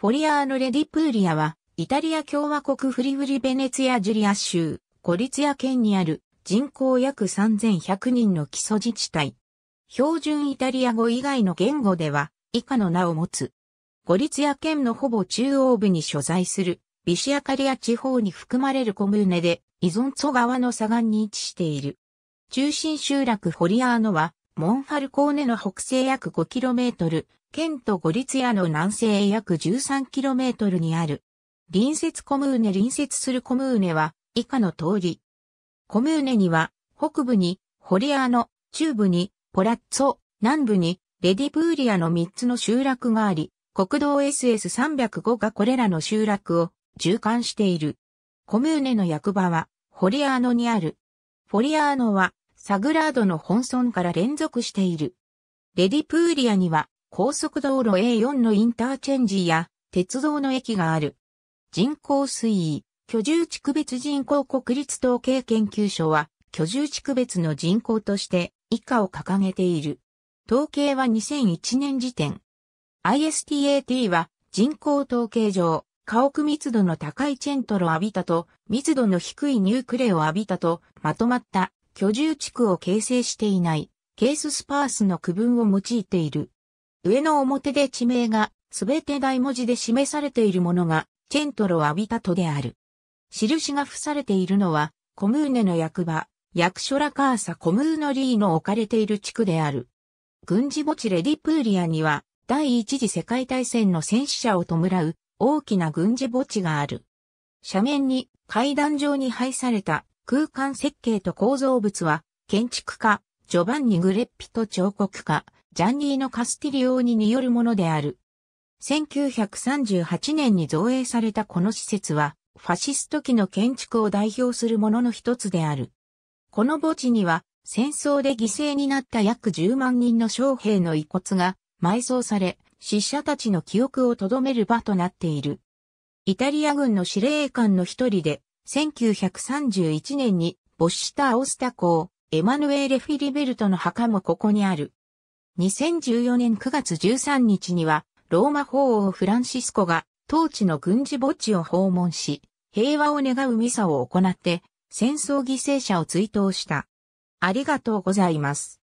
フォリアーノ・レディプーリアは、イタリア共和国フリフリベネツィア・ジュリア州、コリツィア県にある人口約3100人の基礎自治体。標準イタリア語以外の言語では、以下の名を持つ。ゴリツィア県のほぼ中央部に所在する、ビシアカリア地方に含まれるコムーネで、依存ソ川の左岸に位置している。中心集落フォリアーノは、モンファルコーネの北西約 5km、県とゴリツヤの南西約 13km にある。隣接コムーネ隣接するコムーネは以下の通り。コムーネには北部にホリアーノ、中部にポラッツォ、南部にレディプーリアの3つの集落があり、国道 SS305 がこれらの集落を縦貫している。コムーネの役場は、ホリアーノにある。ホリアーノは、サグラードの本村から連続している。レディプーリアには高速道路 A4 のインターチェンジや鉄道の駅がある。人口推移、居住地区別人口国立統計研究所は居住地区別の人口として以下を掲げている。統計は2001年時点。ISTAT は人口統計上、家屋密度の高いチェントロアビタと密度の低いニュークレオアビタとまとまった居住地区を形成していないケーススパースの区分を用いている。上の表で地名がすべて大文字で示されているものがチェントロアビタトである。印が付されているのはコムーネの役場、役所ラカーサコムーノリーの置かれている地区である。軍事墓地レディプーリアには第一次世界大戦の戦死者を弔う大きな軍事墓地がある。斜面に階段状に配された空間設計と構造物は、建築家、ジョバンニ・グレッピと彫刻家、ジャンニーノ・カスティリオーニによるものである。1938年に造営されたこの施設は、ファシスト期の建築を代表するものの一つである。この墓地には、戦争で犠牲になった約10万人の将兵の遺骨が埋葬され、死者たちの記憶を留める場となっている。イタリア軍の司令官の一人で、1931年に没したアオスタ港エマヌエーレ・フィリベルトの墓もここにある。2014年9月13日には、ローマ法王フランシスコが当地の軍事墓地を訪問し、平和を願うミサを行って、戦争犠牲者を追悼した。ありがとうございます。